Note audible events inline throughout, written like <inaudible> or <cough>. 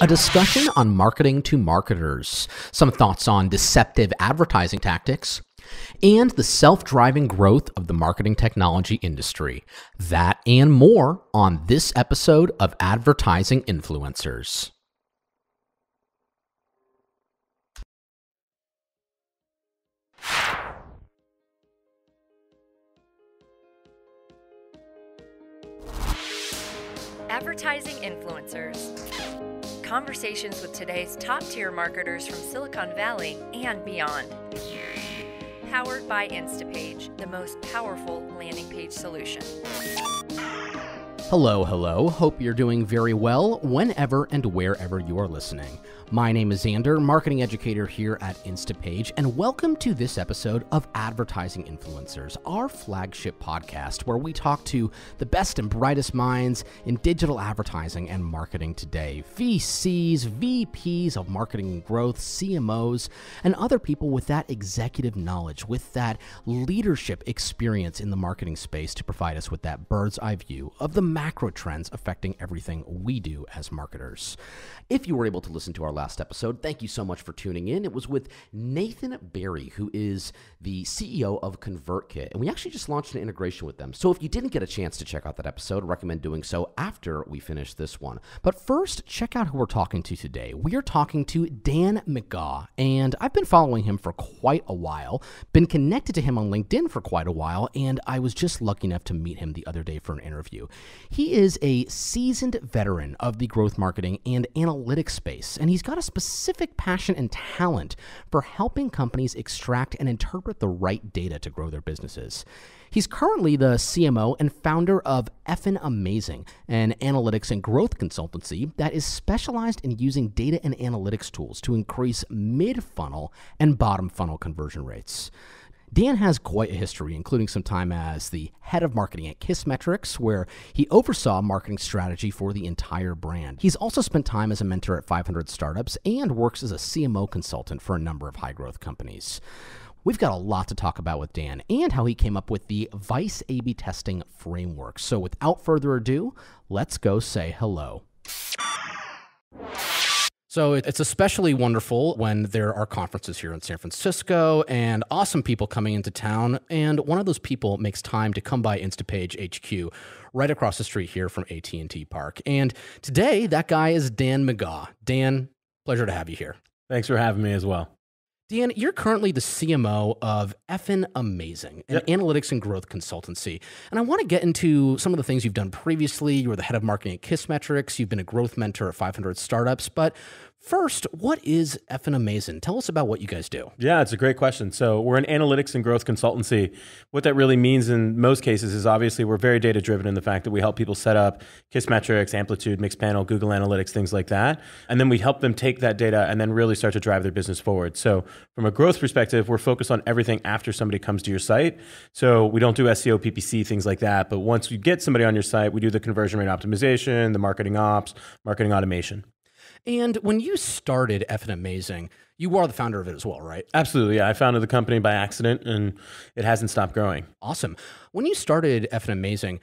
a discussion on marketing to marketers, some thoughts on deceptive advertising tactics, and the self driving growth of the marketing technology industry. That and more on this episode of Advertising Influencers. Advertising Influencers conversations with today's top tier marketers from Silicon Valley and beyond. Powered by Instapage, the most powerful landing page solution. Hello, hello. Hope you're doing very well whenever and wherever you are listening. My name is Xander, marketing educator here at Instapage, and welcome to this episode of Advertising Influencers, our flagship podcast where we talk to the best and brightest minds in digital advertising and marketing today VCs, VPs of marketing and growth, CMOs, and other people with that executive knowledge, with that leadership experience in the marketing space to provide us with that bird's eye view of the macro trends affecting everything we do as marketers. If you were able to listen to our last episode. Thank you so much for tuning in. It was with Nathan Berry, who is the CEO of ConvertKit. And we actually just launched an integration with them. So if you didn't get a chance to check out that episode, I recommend doing so after we finish this one. But first, check out who we're talking to today. We are talking to Dan McGaw, and I've been following him for quite a while, been connected to him on LinkedIn for quite a while, and I was just lucky enough to meet him the other day for an interview. He is a seasoned veteran of the growth marketing and analytics space, and he's got a specific passion and talent for helping companies extract and interpret the right data to grow their businesses. He's currently the CMO and founder of Effin Amazing, an analytics and growth consultancy that is specialized in using data and analytics tools to increase mid funnel and bottom funnel conversion rates. Dan has quite a history, including some time as the head of marketing at Kissmetrics, where he oversaw marketing strategy for the entire brand. He's also spent time as a mentor at 500 startups and works as a CMO consultant for a number of high growth companies. We've got a lot to talk about with Dan and how he came up with the Vice A B testing framework. So, without further ado, let's go say hello. So it's especially wonderful when there are conferences here in San Francisco and awesome people coming into town. And one of those people makes time to come by Instapage HQ right across the street here from AT&T Park. And today that guy is Dan McGaw. Dan, pleasure to have you here. Thanks for having me as well. Dan, you're currently the CMO of Effin Amazing, an yep. analytics and growth consultancy. And I want to get into some of the things you've done previously. You were the head of marketing at Kissmetrics. You've been a growth mentor at 500 startups. But First, what is Effin Amazing? Tell us about what you guys do. Yeah, it's a great question. So, we're an analytics and growth consultancy. What that really means in most cases is obviously we're very data driven in the fact that we help people set up Kiss Metrics, Amplitude, Mixpanel, Google Analytics, things like that. And then we help them take that data and then really start to drive their business forward. So, from a growth perspective, we're focused on everything after somebody comes to your site. So, we don't do SEO, PPC, things like that. But once you get somebody on your site, we do the conversion rate optimization, the marketing ops, marketing automation. And when you started and Amazing, you are the founder of it as well, right? Absolutely. Yeah. I founded the company by accident and it hasn't stopped growing. Awesome. When you started and Amazing,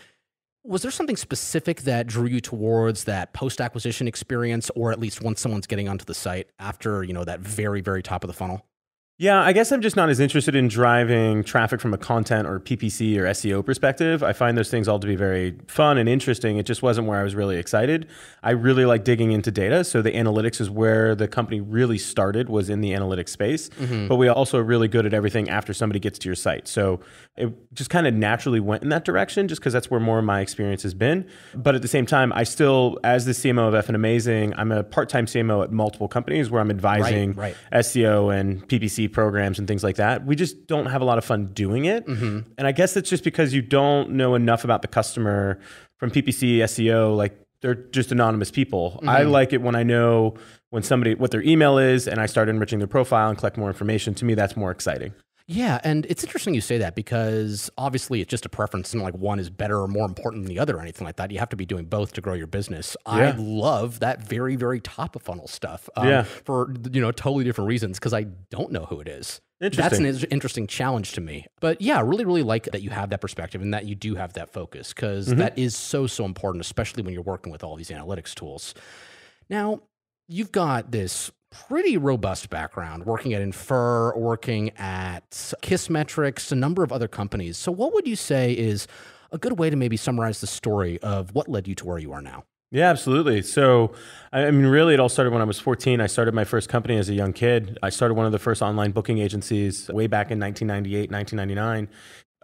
was there something specific that drew you towards that post acquisition experience or at least once someone's getting onto the site after, you know, that very, very top of the funnel? Yeah, I guess I'm just not as interested in driving traffic from a content or PPC or SEO perspective. I find those things all to be very fun and interesting. It just wasn't where I was really excited. I really like digging into data, so the analytics is where the company really started was in the analytics space. Mm-hmm. But we also are really good at everything after somebody gets to your site. So it just kind of naturally went in that direction just because that's where more of my experience has been. But at the same time, I still as the CMO of and Amazing, I'm a part-time CMO at multiple companies where I'm advising right, right. SEO and PPC programs and things like that. We just don't have a lot of fun doing it. Mm-hmm. And I guess that's just because you don't know enough about the customer from PPC, SEO, like they're just anonymous people. Mm-hmm. I like it when I know when somebody what their email is and I start enriching their profile and collect more information. To me, that's more exciting. Yeah, and it's interesting you say that because obviously it's just a preference and like one is better or more important than the other or anything like that. You have to be doing both to grow your business. Yeah. I love that very very top of funnel stuff. Um, yeah. for you know totally different reasons because I don't know who it is. That's an interesting challenge to me. But yeah, really, really like that you have that perspective and that you do have that focus because mm -hmm. so, so important, especially when you're working with all these analytics tools. Now, you've got this pretty robust background working at Infer, working at Kissmetrics, a number of other companies. So, what would you say is a good way to maybe summarize the story of what led you to where you are now? Yeah, absolutely. So, I mean, really, it all started when I was 14. I started my first company as a young kid. I started one of the first online booking agencies way back in 1998, 1999.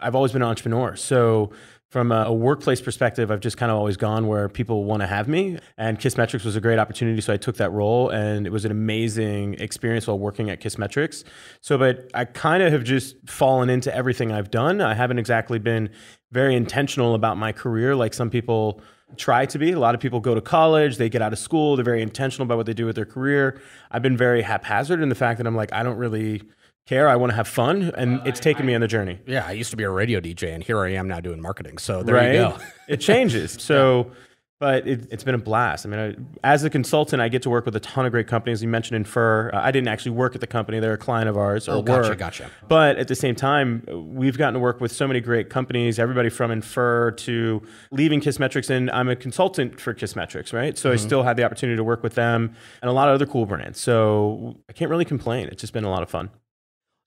I've always been an entrepreneur. So, from a, workplace perspective, I've just kind of always gone where people want to have me. And Kissmetrics was a great opportunity, so I took that role, and it was an amazing experience while working at Kissmetrics. So, but I kind of have just fallen into everything I've done. I haven't exactly been very intentional about my career, like some people try to be. A lot of people go to college, they get out of school, they're very intentional about what they do with their career. I've been very haphazard in the fact that I'm like, I don't really care. I want to have fun, and uh, it's taken me on the journey. Yeah, I used to be a radio DJ, and here I am now doing marketing. So there right? you go. it changes. <laughs> So, yeah. but it, has been a blast. I mean, I, as a consultant, I get to work with a ton of great companies. You mentioned Infer. Uh, I didn't actually work at the company; they're a client of ours. Or oh, gotcha, gotcha. But at the same time, we've gotten to work with so many great companies. Everybody from Infer to leaving Kissmetrics, and I'm a consultant for Kissmetrics, right? So mm-hmm. I still had the opportunity to work with them and a lot of other cool brands. So I can't really complain. It's just been a lot of fun.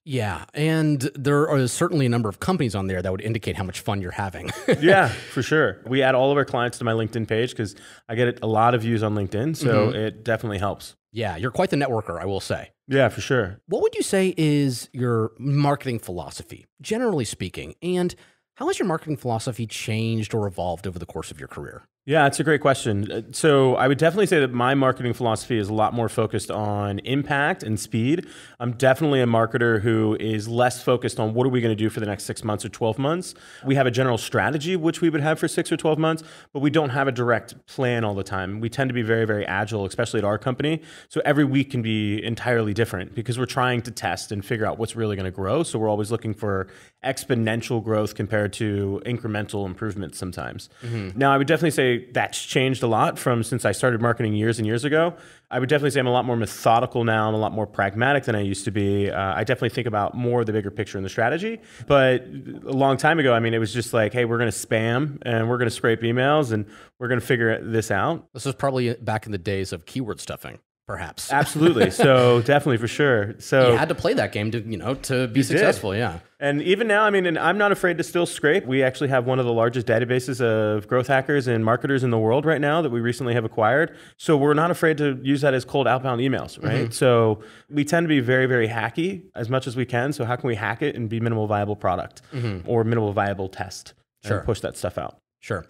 Yeah, and there are certainly a number of companies on there that would indicate how much fun you're having. <laughs> yeah, for sure. We add all of our clients to my LinkedIn page because I get a lot of views on LinkedIn, so mm -hmm. it definitely helps. Yeah, you're quite the networker, I will say. Yeah, for sure. What would you say is your marketing philosophy, generally speaking? And how has your marketing philosophy changed or evolved over the course of your career? Yeah, it's a great question. Uh, so, I would definitely say that my marketing philosophy is a lot more focused on impact and speed. I'm definitely a marketer who is less focused on what are we going to do for the next six months or 12 months. We have a general strategy, which we would have for six or 12 months, but we don't have a direct plan all the time. We tend to be very, very agile, especially at our company. So, every week can be entirely different because we're trying to test and figure out what's really going to grow. So, we're always looking for exponential growth compared to incremental improvements sometimes. Mm-hmm. Now, I would definitely say, that's changed a lot from since I started marketing years and years ago. I would definitely say I'm a lot more methodical now. I'm a lot more pragmatic than I used to be. Uh, I definitely think about more of the bigger picture and the strategy. But a long time ago, I mean, it was just like, hey, we're going to spam and we're going to scrape emails and we're going to figure this out. This was probably back in the days of keyword stuffing perhaps. Absolutely. So <laughs> definitely for sure. So you had to play that game to you know to be successful. Did. Yeah. And even now, I mean, and I'm not afraid to still scrape. We actually have one of the largest databases of growth hackers and marketers in the world right now that we recently have acquired. So we're not afraid to use that as cold outbound emails, right? Mm-hmm. So we tend to be very, very hacky as much as we can. So how can we hack it and be minimal viable product mm-hmm. or minimal viable test sure. and push that stuff out? Sure.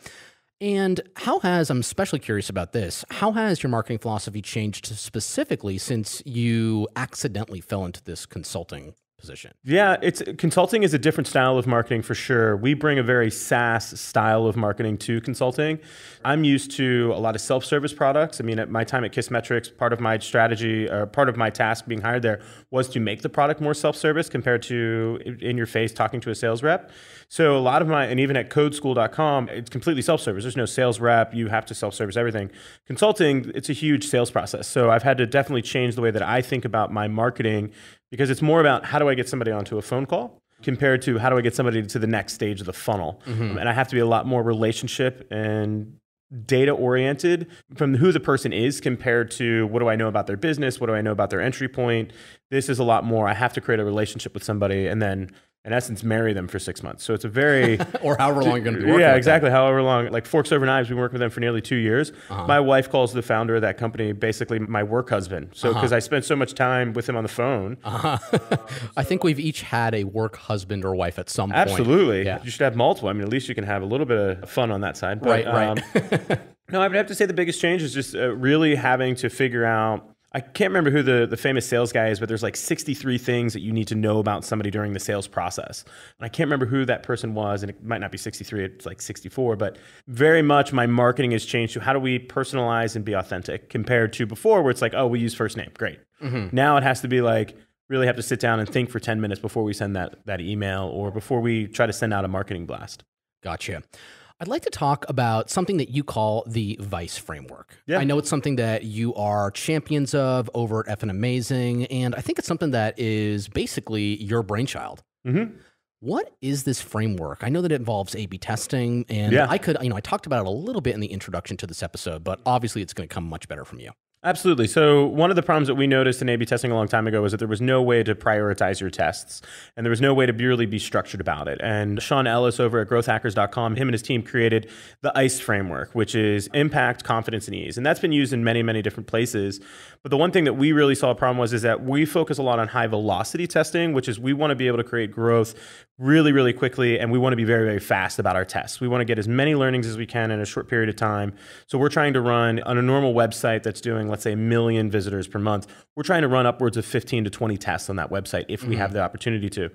And how has, I'm especially curious about this, how has your marketing philosophy changed specifically since you accidentally fell into this consulting position. Yeah, it's consulting is a different style of marketing for sure. We bring a very SaaS style of marketing to consulting. I'm used to a lot of self-service products. I mean, at my time at Kissmetrics, part of my strategy or uh, part of my task being hired there was to make the product more self-service compared to in your face talking to a sales rep. So a lot of my and even at codeschool.com, it's completely self-service. There's no sales rep. You have to self-service everything. Consulting, it's a huge sales process. So I've had to definitely change the way that I think about my marketing because it's more about how do I get somebody onto a phone call compared to how do I get somebody to the next stage of the funnel. Mm-hmm. Um, and I have to be a lot more relationship and data oriented from who the person is compared to what do I know about their business? What do I know about their entry point? This is a lot more. I have to create a relationship with somebody and then in essence, marry them for six months. So it's a very <laughs> or however long you're going to be. yeah, exactly. Them. However long, like Forks Over Knives, we worked with them for nearly two years. Uh-huh. My wife calls the founder of that company basically my work husband. So because uh-huh. I spent so much time with him on the phone, uh-huh. so <laughs> I think we've each had a work husband or wife at some absolutely. point. Absolutely, yeah. you should have multiple. I mean, at least you can have a little bit of fun on that side. But, right, right. Um, <laughs> no, I would have to say the biggest change is just uh, really having to figure out I can't remember who the, the famous sales guy is, but there's like 63 things that you need to know about somebody during the sales process. And I can't remember who that person was, and it might not be 63, it's like 64, but very much my marketing has changed to how do we personalize and be authentic compared to before where it's like, oh, we use first name, great. Mm-hmm. Now it has to be like, really have to sit down and think for 10 minutes before we send that, that email or before we try to send out a marketing blast. Gotcha. I'd like to talk about something that you call the Vice framework. Yeah. I know it's something that you are champions of over at and Amazing, and I think it's something that is basically your brainchild. Mm-hmm. What is this framework? I know that it involves A/B testing, and yeah. I could, you know, I talked about it a little bit in the introduction to this episode, but obviously it's going to come much better from you. Absolutely. So, one of the problems that we noticed in A B testing a long time ago was that there was no way to prioritize your tests, and there was no way to really be structured about it. And Sean Ellis over at growthhackers.com, him and his team created the ICE framework, which is impact, confidence, and ease. And that's been used in many, many different places. But the one thing that we really saw a problem was is that we focus a lot on high velocity testing, which is we want to be able to create growth really, really quickly, and we want to be very, very fast about our tests. We want to get as many learnings as we can in a short period of time. So we're trying to run on a normal website that's doing, let's say, a million visitors per month. We're trying to run upwards of 15 to 20 tests on that website if we mm -hmm. have the opportunity to.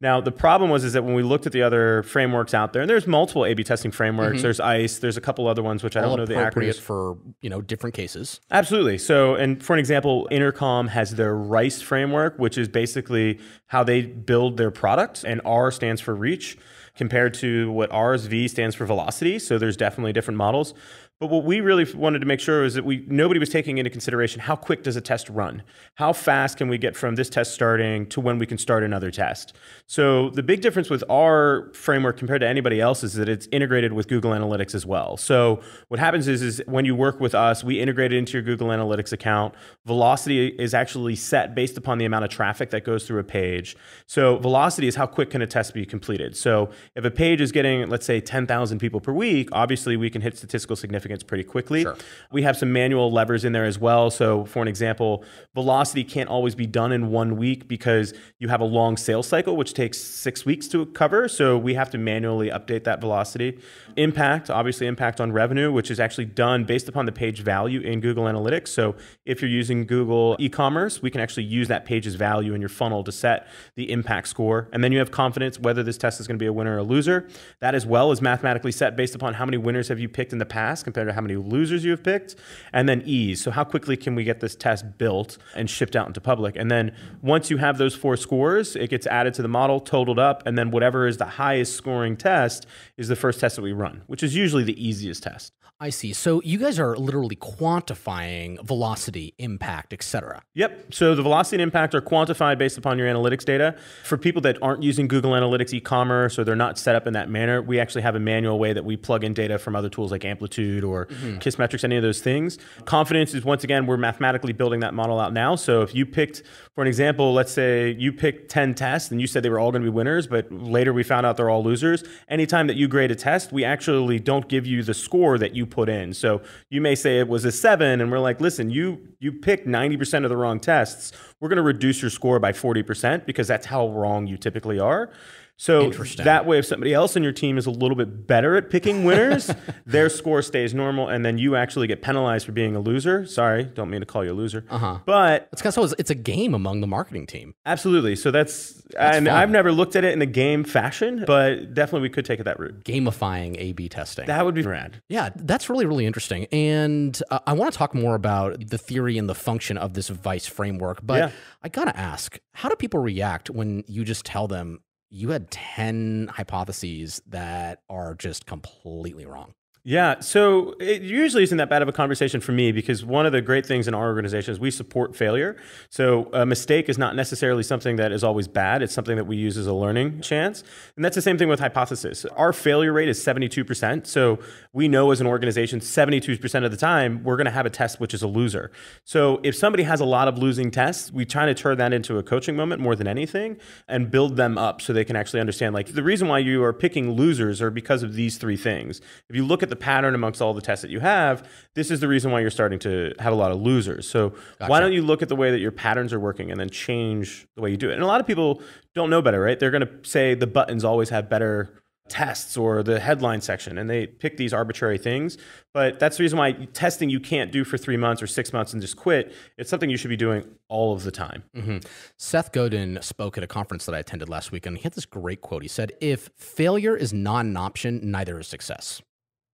Now, the problem was is that when we looked at the other frameworks out there, and there's multiple A/B testing frameworks. Mm-hmm. There's ICE. There's a couple other ones which All I don't know the acronyms for. You know, different cases. Absolutely. So, and for an example, Intercom has their RICE framework, which is basically how they build their product, and R stands for reach compared to what RSV stands for velocity. So there's definitely different models. But what we really wanted to make sure was that we nobody was taking into consideration how quick does a test run? How fast can we get from this test starting to when we can start another test? So the big difference with our framework compared to anybody else is that it's integrated with Google Analytics as well. So what happens is is when you work with us, we integrate it into your Google Analytics account. Velocity is actually set based upon the amount of traffic that goes through a page. So velocity is how quick can a test be completed. So if a page is getting let's say 10,000 people per week, obviously we can hit statistical significance significance pretty quickly. Sure. We have some manual levers in there as well. So, for an example, velocity can't always be done in one week because you have a long sales cycle, which takes six weeks to cover. So, we have to manually update that velocity. Impact, obviously, impact on revenue, which is actually done based upon the page value in Google Analytics. So, if you're using Google e commerce, we can actually use that page's value in your funnel to set the impact score. And then you have confidence whether this test is going to be a winner or a loser. That as well is mathematically set based upon how many winners have you picked in the past compared to how many losers you have picked, and then ease. So, how quickly can we get this test built and shipped out into public? And then once you have those four scores, it gets added to the model, totaled up, and then whatever is the highest scoring test is the first test that we run, which is usually the easiest test. I see. So you guys are literally quantifying velocity, impact, etc. Yep. So the velocity and impact are quantified based upon your analytics data. For people that aren't using Google Analytics e-commerce or they're not set up in that manner, we actually have a manual way that we plug in data from other tools like Amplitude or mm-hmm. Kissmetrics, any of those things. Confidence is once again we're mathematically building that model out now. So if you picked, for an example, let's say you picked 10 tests and you said they were all going to be winners, but later we found out they're all losers. Anytime that you you grade a test, we actually don't give you the score that you put in. So you may say it was a seven, and we're like, listen, you you picked 90% of the wrong tests. We're going to reduce your score by 40% because that's how wrong you typically are. So that way, if somebody else in your team is a little bit better at picking winners, <laughs> their score stays normal, and then you actually get penalized for being a loser. Sorry, don't mean to call you a loser. Uh -huh. But it's so it's a game among the marketing team. Absolutely. So that's, that's and I've never looked at it in a game fashion, but definitely we could take it that route. Gamifying A/B testing. That would be rad. Yeah, that's really really interesting, and uh, I want to talk more about the theory and the function of this Vice framework. But yeah. I gotta ask, how do people react when you just tell them? you had 10 hypotheses that are just completely wrong. Yeah, so it usually isn't that bad of a conversation for me because one of the great things in our organization is we support failure. So a mistake is not necessarily something that is always bad. It's something that we use as a learning chance. And that's the same thing with hypothesis. Our failure rate is 72%. So we know as an organization 72% of the time we're going to have a test which is a loser. So if somebody has a lot of losing tests, we try to turn that into a coaching moment more than anything and build them up so they can actually understand like the reason why you are picking losers are because of these three things. If you look at the the pattern amongst all the tests that you have, this is the reason why you're starting to have a lot of losers. So gotcha. why don't you look at the way that your patterns are working and then change the way you do it? And a lot of people don't know better, right? They're going to say the buttons always have better tests or the headline section and they pick these arbitrary things but that's the reason why testing you can't do for three months or six months and just quit it's something you should be doing all of the time mm-hmm. seth godin spoke at a conference that i attended last week and he had this great quote he said if failure is not an option neither is success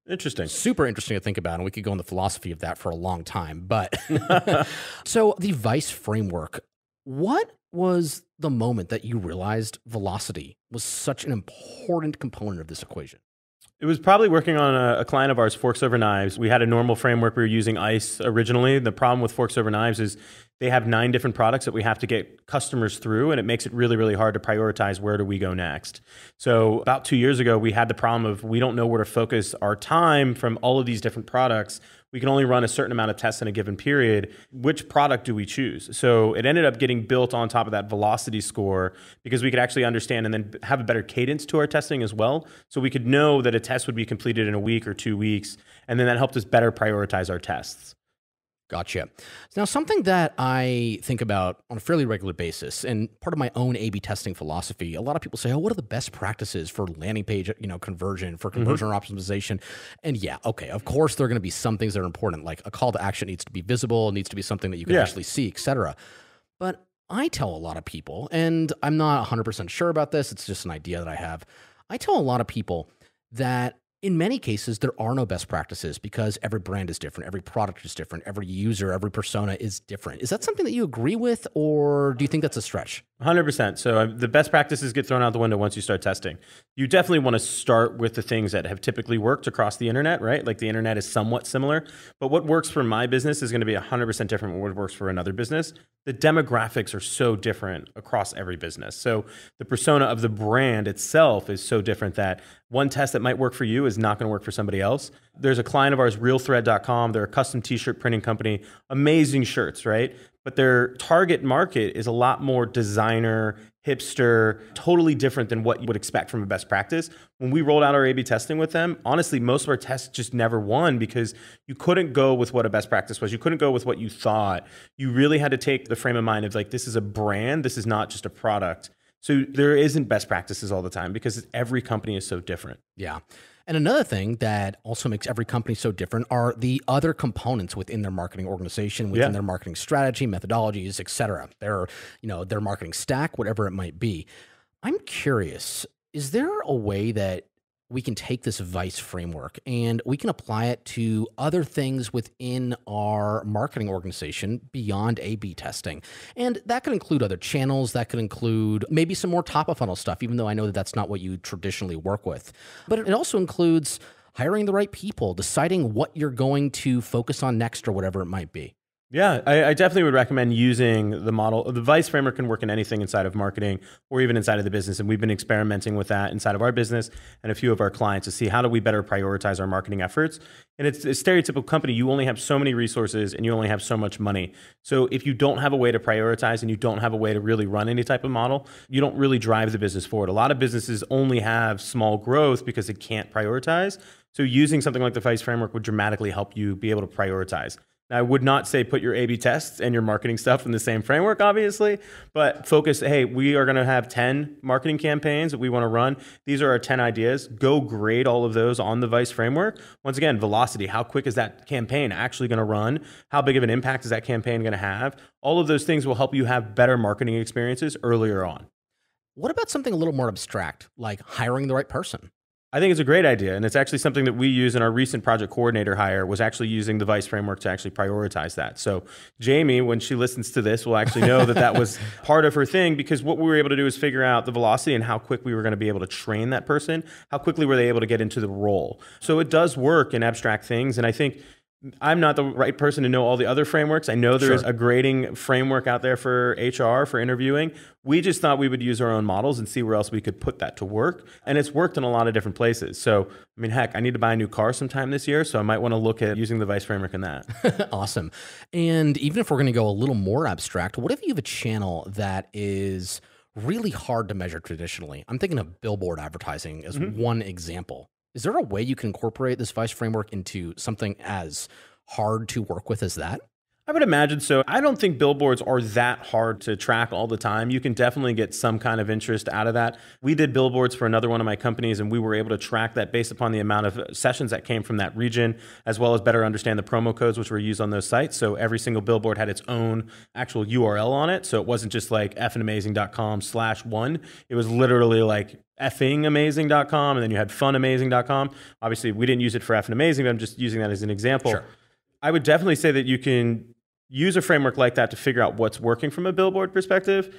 Interesting. Super interesting to think about. And we could go on the philosophy of that for a long time. But <laughs> <laughs> so the Vice framework, what was the moment that you realized velocity was such an important component of this equation? It was probably working on a, a, client of ours, Forks Over Knives. We had a normal framework. We were using ICE originally. The problem with Forks Over Knives is they have nine different products that we have to get customers through, and it makes it really, really hard to prioritize where do we go next. So, about two years ago, we had the problem of we don't know where to focus our time from all of these different products we can only run a certain amount of tests in a given period. Which product do we choose? So it ended up getting built on top of that velocity score because we could actually understand and then have a better cadence to our testing as well. So we could know that a test would be completed in a week or two weeks. And then that helped us better prioritize our tests. Gotcha. Now, something that I think about on a fairly regular basis, and part of my own A/B testing philosophy, a lot of people say, "Oh, what are the best practices for landing page, you know, conversion for mm-hmm. conversion mm -hmm. optimization?" And yeah, okay, of course there are going to be some things that are important, like a call to action needs to be visible, needs to be something that you can yeah. actually see, etc. But I tell a lot of people, and I'm not 100% sure about this; it's just an idea that I have. I tell a lot of people that in many cases, there are no best practices because every brand is different, every product is different, every user, every persona is different. Is that something that you agree with, or do you think that's a stretch? 100%. So um, the best practices get thrown out the window once you start testing. You definitely want to start with the things that have typically worked across the internet, right? Like the internet is somewhat similar, but what works for my business is going to be 100% different from what works for another business. The demographics are so different across every business. So the persona of the brand itself is so different that one test that might work for you is not going to work for somebody else. There's a client of ours, realthread.com. They're a custom t shirt printing company, amazing shirts, right? But their target market is a lot more designer, hipster, totally different than what you would expect from a best practice. When we rolled out our A B testing with them, honestly, most of our tests just never won because you couldn't go with what a best practice was. You couldn't go with what you thought. You really had to take the frame of mind of like, this is a brand, this is not just a product so there isn't best practices all the time because every company is so different. Yeah. And another thing that also makes every company so different are the other components within their marketing organization, within yeah. their marketing strategy, methodologies, et cetera. Their, you know, their marketing stack, whatever it might be. I'm curious, is there a way that we can take this vice framework and we can apply it to other things within our marketing organization beyond A B testing. And that could include other channels, that could include maybe some more top of funnel stuff, even though I know that that's not what you traditionally work with. But it also includes hiring the right people, deciding what you're going to focus on next or whatever it might be. Yeah, I, I, definitely would recommend using the model. The Vice framework can work in anything inside of marketing or even inside of the business. And we've been experimenting with that inside of our business and a few of our clients to see how do we better prioritize our marketing efforts. And it's a stereotypical company. You only have so many resources and you only have so much money. So if you don't have a way to prioritize and you don't have a way to really run any type of model, you don't really drive the business forward. A lot of businesses only have small growth because they can't prioritize. So using something like the Vice framework would dramatically help you be able to prioritize. I would not say put your A B tests and your marketing stuff in the same framework, obviously, but focus hey, we are going to have 10 marketing campaigns that we want to run. These are our 10 ideas. Go grade all of those on the Vice framework. Once again, velocity how quick is that campaign actually going to run? How big of an impact is that campaign going to have? All of those things will help you have better marketing experiences earlier on. What about something a little more abstract, like hiring the right person? I think it's a great idea, and it's actually something that we use in our recent project coordinator hire was actually using the Vice framework to actually prioritize that. So Jamie, when she listens to this, will actually know that that was <laughs> part of her thing because what we were able to do is figure out the velocity and how quick we were going to be able to train that person, how quickly were they able to get into the role. So it does work in abstract things, and I think I'm not the right person to know all the other frameworks. I know there's sure. a grading framework out there for HR, for interviewing. We just thought we would use our own models and see where else we could put that to work. And it's worked in a lot of different places. So, I mean, heck, I need to buy a new car sometime this year. So I might want to look at using the Vice framework in that. <laughs> awesome. And even if we're going to go a little more abstract, what if you have a channel that is really hard to measure traditionally? I'm thinking of billboard advertising as mm-hmm. one example. Is there a way you can incorporate this vice framework into something as hard to work with as that? I would imagine so. I don't think billboards are that hard to track all the time. You can definitely get some kind of interest out of that. We did billboards for another one of my companies, and we were able to track that based upon the amount of sessions that came from that region, as well as better understand the promo codes which were used on those sites. So every single billboard had its own actual URL on it. So it wasn't just like fnamazing.com slash one. It was literally like effingamazing.com, and then you had funamazing.com. Obviously, we didn't use it for effing amazing, but I'm just using that as an example. Sure. I would definitely say that you can use a framework like that to figure out what's working from a billboard perspective.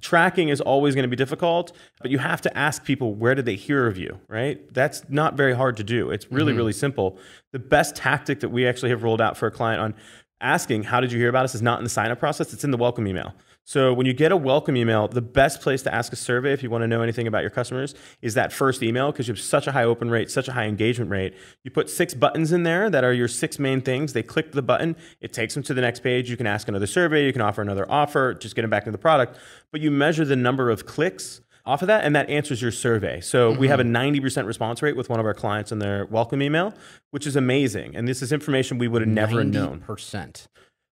Tracking is always going to be difficult, but you have to ask people where did they hear of you, right? That's not very hard to do. It's really, mm-hmm. really simple. The best tactic that we actually have rolled out for a client on asking how did you hear about us is not in the sign up process, it's in the welcome email. So when you get a welcome email, the best place to ask a survey if you want to know anything about your customers is that first email because you have such a high open rate, such a high engagement rate. You put six buttons in there that are your six main things. They click the button, it takes them to the next page. You can ask another survey, you can offer another offer, just get them back into the product. But you measure the number of clicks off of that, and that answers your survey. So mm-hmm. we have a 90% mm-hmm. response rate with one of our clients in their welcome email, which is amazing. And this is information we would have never known. Percent.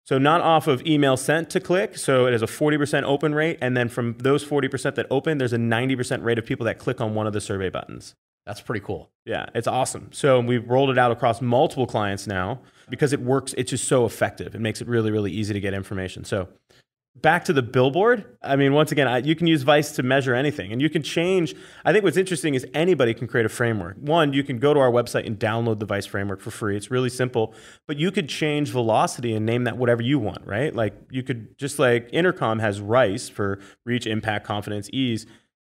So not off of email sent to click. So it has a 40% open rate. And then from those 40% that open, there's a 90% rate of people that click on one of the survey buttons. That's pretty cool. Yeah, it's awesome. So we've rolled it out across multiple clients now because it works. It's just so effective. It makes it really, really easy to get information. So back to the billboard i mean once again I, you can use vice to measure anything and you can change i think what's interesting is anybody can create a framework one you can go to our website and download the vice framework for free it's really simple but you could change velocity and name that whatever you want right like you could just like intercom has rice for reach impact confidence ease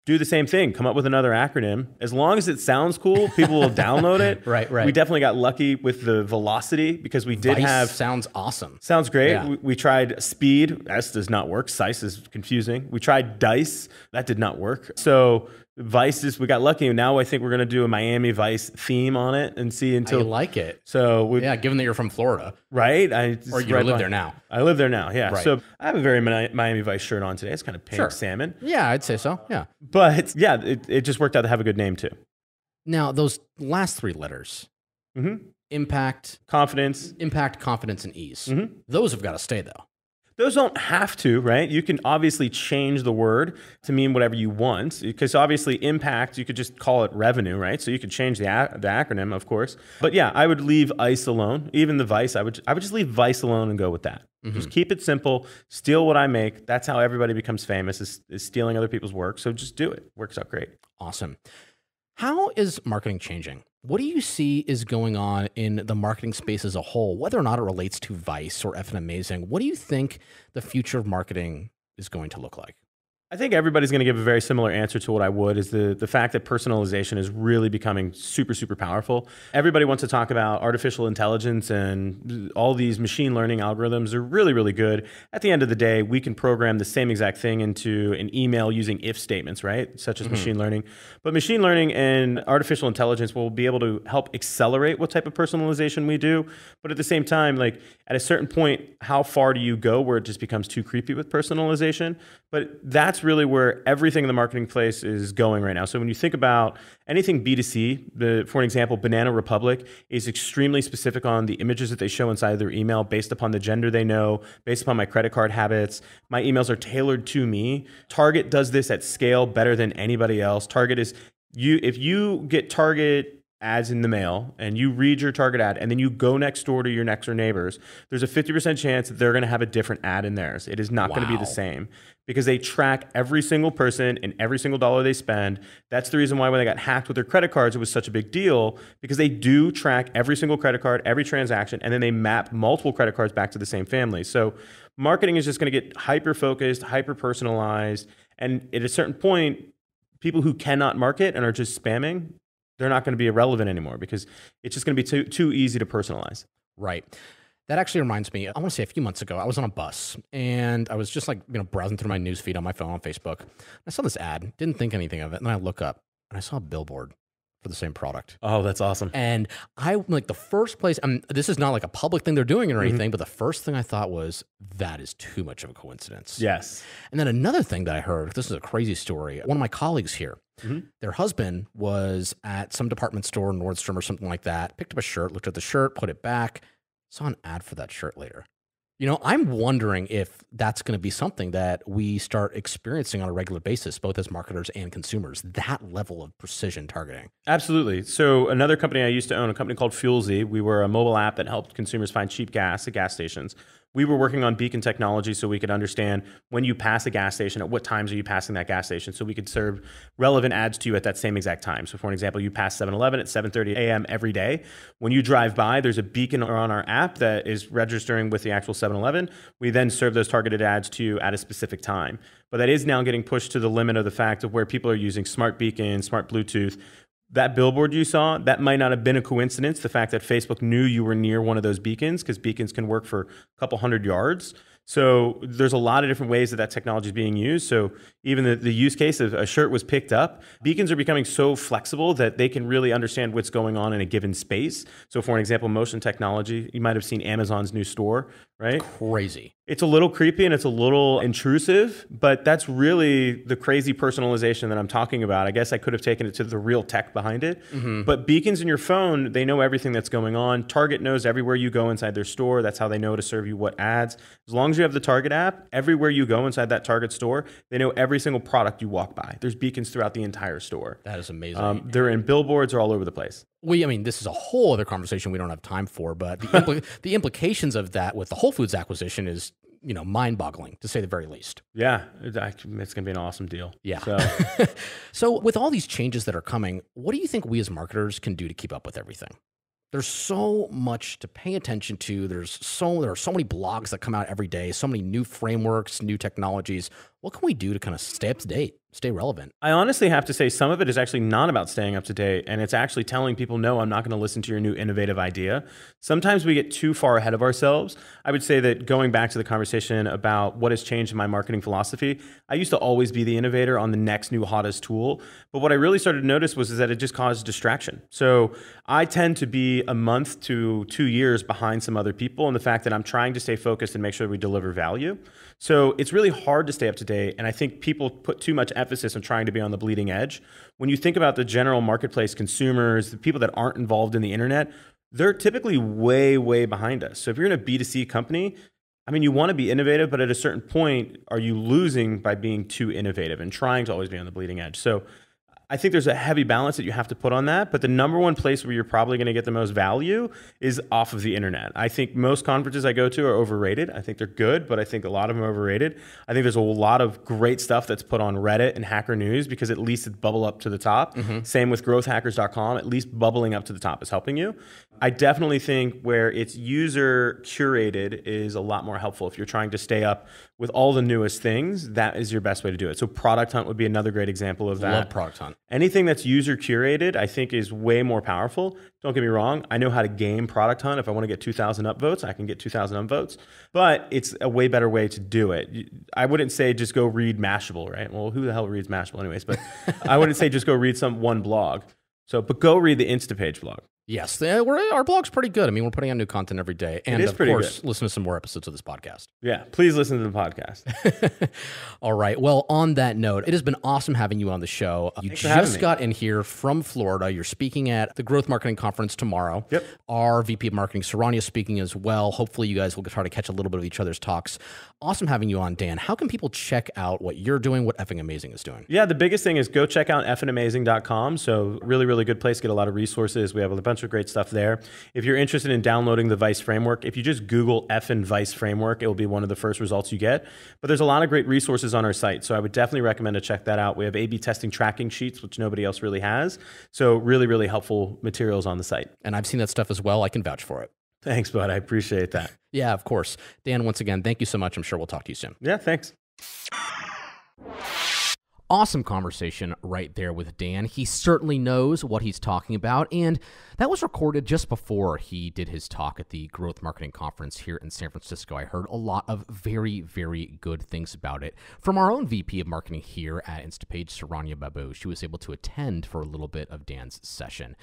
do the same thing. Come up with another acronym. As long as it sounds cool, people will <laughs> download it. <laughs> right, right. We definitely got lucky with the velocity because we did Vice have sounds awesome. Sounds great. Yeah. We, we, tried speed. S does not work. Size is confusing. We tried dice. That did not work. So Vices. We got lucky. Now I think we're going to do a Miami Vice theme on it and see until I like it. So we, yeah, given that you're from Florida, right? I or you right live on, there now. I live there now. Yeah. Right. So I have a very Miami Vice shirt on today. It's kind of pink sure. salmon. Yeah, I'd say so. Yeah. But yeah, it, it just worked out to have a good name too. Now those last three letters. Mm-hmm. Impact, confidence, impact, confidence, and ease. Mm-hmm. Those have got to stay though. Those don't have to, right? You can obviously change the word to mean whatever you want, because obviously impact, you could just call it revenue, right? So you could change the, a- the acronym, of course. But yeah, I would leave ICE alone. Even the vice, I would, I would just leave vice alone and go with that. Mm-hmm. Just keep it simple. Steal what I make. That's how everybody becomes famous is, is stealing other people's work. So just do it. Works out great. Awesome. How is marketing changing? What do you see is going on in the marketing space as a whole, whether or not it relates to Vice or F and Amazing? What do you think the future of marketing is going to look like? I think everybody's going to give a very similar answer to what I would is the the fact that personalization is really becoming super super powerful. Everybody wants to talk about artificial intelligence and all these machine learning algorithms are really really good. At the end of the day, we can program the same exact thing into an email using if statements, right? Such as mm -hmm. machine learning. But machine learning and artificial intelligence will be able to help accelerate what type of personalization we do, but at the same time like at a certain point how far do you go where it just becomes too creepy with personalization? But that's really where everything in the marketing place is going right now. So when you think about anything B2C, the, for an example, Banana Republic is extremely specific on the images that they show inside of their email based upon the gender they know, based upon my credit card habits. My emails are tailored to me. Target does this at scale better than anybody else. Target is you if you get Target ads in the mail and you read your target ad and then you go next door to your next door neighbors, there's a 50% chance that they're going to have a different ad in theirs. It is not wow. going to be the same because they track every single person and every single dollar they spend. That's the reason why when they got hacked with their credit cards, it was such a big deal because they do track every single credit card, every transaction, and then they map multiple credit cards back to the same family. So marketing is just going to get hyper focused, hyper personalized. And at a certain point, people who cannot market and are just spamming they're not going to be irrelevant anymore because it's just going to be too too easy to personalize. Right. That actually reminds me. I want to say a few months ago, I was on a bus and I was just like you know browsing through my newsfeed on my phone on Facebook. I saw this ad, didn't think anything of it, and then I look up and I saw a billboard for the same product. Oh, that's awesome. And I like the first place, I mean, this is not like a public thing they're doing or mm-hmm. anything, mm-hmm. but the first thing I thought was that is too much of a coincidence. Yes. And then another thing that I heard, this is a crazy story. One of my colleagues here, Mm-hmm. Their husband was at some department store, Nordstrom or something like that, picked up a shirt, looked at the shirt, put it back, saw an ad for that shirt later. You know, I'm wondering if that's going to be something that we start experiencing on a regular basis, both as marketers and consumers, that level of precision targeting. Absolutely. So, another company I used to own, a company called FuelZ, we were a mobile app that helped consumers find cheap gas at gas stations we were working on beacon technology so we could understand when you pass a gas station, at what times are you passing that gas station, so we could serve relevant ads to you at that same exact time. So, for an example, you pass 7 Eleven at 7.30 a.m. every day. When you drive by, there's a beacon on our app that is registering with the actual 7 Eleven. We then serve those targeted ads to you at a specific time. But that is now getting pushed to the limit of the fact of where people are using smart beacons, smart Bluetooth, that billboard you saw, that might not have been a coincidence. The fact that Facebook knew you were near one of those beacons, because beacons can work for a couple hundred yards. So there's a lot of different ways that that technology is being used. So even the, the use case of a shirt was picked up, beacons are becoming so flexible that they can really understand what's going on in a given space. So for an example, motion technology, you might have seen Amazon's new store, right? Crazy. It's a little creepy and it's a little intrusive, but that's really the crazy personalization that I'm talking about. I guess I could have taken it to the real tech behind it. Mm-hmm. But beacons in your phone, they know everything that's going on. Target knows everywhere you go inside their store. That's how they know to serve you what ads. As long as you have the Target app, everywhere you go inside that Target store, they know every single product you walk by. There's beacons throughout the entire store. That is um, amazing. Um, they're in billboards are all over the place we i mean this is a whole other conversation we don't have time for but the, impl- <laughs> the implications of that with the whole foods acquisition is you know mind boggling to say the very least yeah it's, going to be an awesome deal yeah so. <laughs> so with all these changes that are coming what do you think we as marketers can do to keep up with everything there's so much to pay attention to there's so there are so many blogs that come out every day so many new frameworks new technologies what can we do to kind of stay up to date, stay relevant? I honestly have to say some of it is actually not about staying up to date and it's actually telling people, no, I'm not going to listen to your new innovative idea. Sometimes we get too far ahead of ourselves. I would say that going back to the conversation about what has changed in my marketing philosophy, I used to always be the innovator on the next new hottest tool. But what I really started to notice was is that it just caused distraction. So I tend to be a month to two years behind some other people and the fact that I'm trying to stay focused and make sure we deliver value. So it's really hard to stay up to date day. And I think people put too much emphasis on trying to be on the bleeding edge. When you think about the general marketplace consumers, the people that aren't involved in the internet, they're typically way, way behind us. So if you're in a B2C company, I mean, you want to be innovative, but at a certain point, are you losing by being too innovative and trying to always be on the bleeding edge? So I think there's a heavy balance that you have to put on that. But the number one place where you're probably going to get the most value is off of the internet. I think most conferences I go to are overrated. I think they're good, but I think a lot of them are overrated. I think there's a lot of great stuff that's put on Reddit and Hacker News because at least it bubble up to the top. Mm-hmm. Same with growthhackers.com, at least bubbling up to the top is helping you. I definitely think where it's user curated is a lot more helpful if you're trying to stay up with all the newest things, that is your best way to do it. So Product Hunt would be another great example of that. Love Product Hunt. Anything that's user curated, I think is way more powerful. Don't get me wrong, I know how to game Product Hunt. If I want to get 2000 upvotes, I can get 2000 upvotes, but it's a way better way to do it. I wouldn't say just go read Mashable, right? Well, who the hell reads Mashable anyways, but <laughs> I wouldn't say just go read some one blog. So, but go read the Instapage blog. Yes, our blog's pretty good. I mean, we're putting out new content every day, and of course, good. listen to some more episodes of this podcast. Yeah, please listen to the podcast. <laughs> All right. Well, on that note, it has been awesome having you on the show. You Thanks just got in here from Florida. You're speaking at the Growth Marketing Conference tomorrow. Yep. Our VP of Marketing, Sarania, is speaking as well. Hopefully, you guys will try to catch a little bit of each other's talks awesome having you on, Dan. How can people check out what you're doing, what Effing Amazing is doing? Yeah, the biggest thing is go check out effingamazing.com. So, really, really good place. Get a lot of resources. We have a bunch of great stuff there. If you're interested in downloading the Vice framework, if you just Google Effing Vice framework, it will be one of the first results you get. But there's a lot of great resources on our site. So, I would definitely recommend to check that out. We have A B testing tracking sheets, which nobody else really has. So, really, really helpful materials on the site. And I've seen that stuff as well. I can vouch for it. Thanks, bud. I appreciate that. yeah, of course. Dan, once again, thank you so much. I'm sure we'll talk to you soon. Yeah, thanks. Awesome conversation right there with Dan. He certainly knows what he's talking about, and that was recorded just before he did his talk at the Growth Marketing Conference here in San Francisco. I heard a lot of very, very good things about it from our own VP of Marketing here at Instapage, Saranya Babu. She was able to attend for a little bit of Dan's session.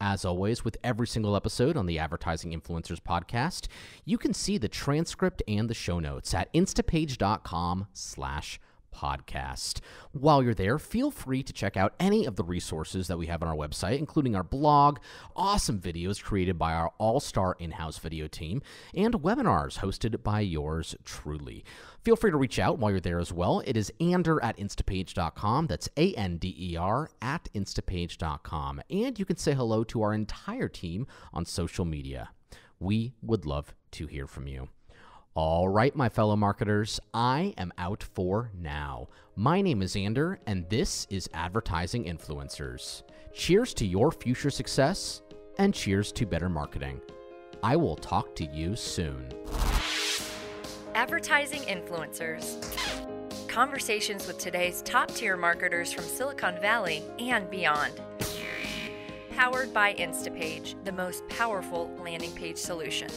As always, with every single episode on the Advertising Influencers podcast, you can see the transcript and the show notes at instapage.com slash podcast. While you're there, feel free to check out any of the resources that we have on our website, including our blog, awesome videos created by our all star in house video team, and webinars hosted by yours truly. Feel free to reach out while you're there as well. It is ander at instapage.com. That's A N D E R at instapage.com. And you can say hello to our entire team on social media. We would love to hear from you. All right, my fellow marketers, I am out for now. My name is Xander, and this is Advertising Influencers. Cheers to your future success, and cheers to better marketing. I will talk to you soon. Advertising Influencers Conversations with today's top tier marketers from Silicon Valley and beyond. Powered by Instapage, the most powerful landing page solution.